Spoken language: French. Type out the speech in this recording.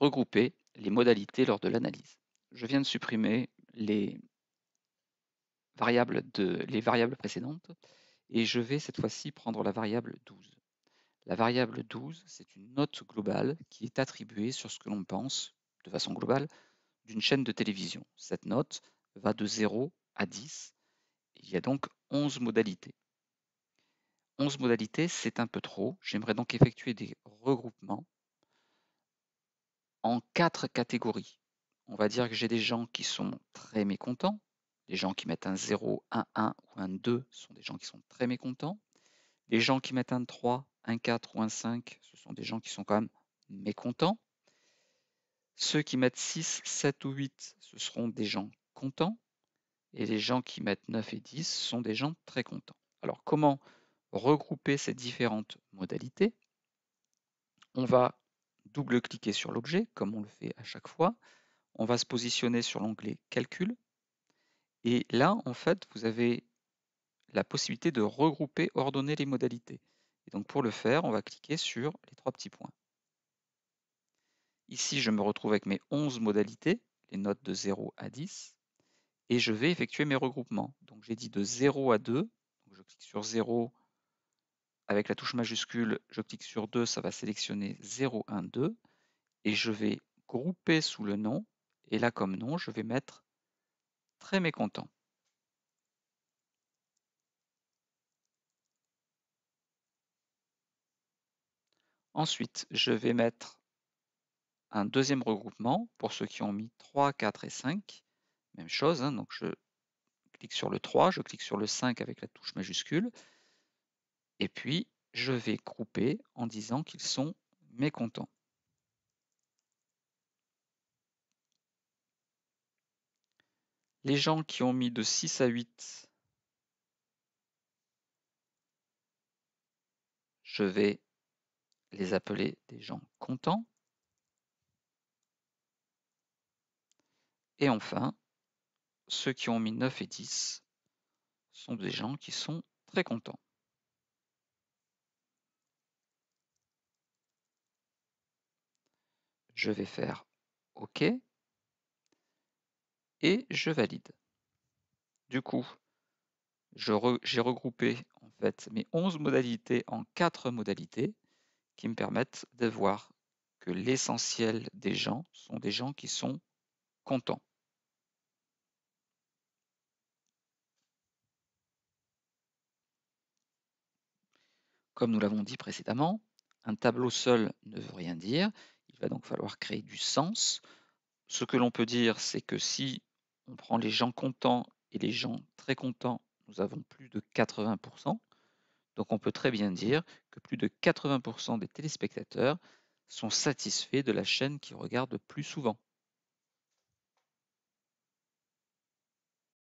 regrouper les modalités lors de l'analyse. Je viens de supprimer les variables, de, les variables précédentes et je vais cette fois-ci prendre la variable 12. La variable 12, c'est une note globale qui est attribuée sur ce que l'on pense, de façon globale, d'une chaîne de télévision. Cette note va de 0 à 10. Il y a donc 11 modalités. 11 modalités, c'est un peu trop. J'aimerais donc effectuer des regroupements quatre catégories. On va dire que j'ai des gens qui sont très mécontents. Les gens qui mettent un 0, un 1 ou un 2 sont des gens qui sont très mécontents. Les gens qui mettent un 3, un 4 ou un 5, ce sont des gens qui sont quand même mécontents. Ceux qui mettent 6, 7 ou 8, ce seront des gens contents. Et les gens qui mettent 9 et 10 sont des gens très contents. Alors comment regrouper ces différentes modalités On va double-cliquer sur l'objet, comme on le fait à chaque fois. On va se positionner sur l'onglet Calcul. Et là, en fait, vous avez la possibilité de regrouper, ordonner les modalités. Et donc pour le faire, on va cliquer sur les trois petits points. Ici, je me retrouve avec mes 11 modalités, les notes de 0 à 10, et je vais effectuer mes regroupements. Donc j'ai dit de 0 à 2, donc je clique sur 0, avec la touche majuscule, je clique sur 2, ça va sélectionner 0, 1, 2, et je vais grouper sous le nom, et là comme nom, je vais mettre très mécontent. Ensuite, je vais mettre un deuxième regroupement pour ceux qui ont mis 3, 4 et 5. Même chose, hein, donc je clique sur le 3, je clique sur le 5 avec la touche majuscule, et puis je vais grouper en disant qu'ils sont mécontents. Les gens qui ont mis de 6 à 8, je vais les appeler des gens contents. Et enfin, ceux qui ont mis 9 et 10 sont des gens qui sont très contents. Je vais faire OK et je valide. Du coup, j'ai regroupé en fait mes 11 modalités en 4 modalités qui me permettent de voir que l'essentiel des gens sont des gens qui sont contents. Comme nous l'avons dit précédemment, un tableau seul ne veut rien dire. Il va donc falloir créer du sens. Ce que l'on peut dire, c'est que si on prend les gens contents et les gens très contents, nous avons plus de 80%. Donc on peut très bien dire que plus de 80% des téléspectateurs sont satisfaits de la chaîne qu'ils regardent plus souvent.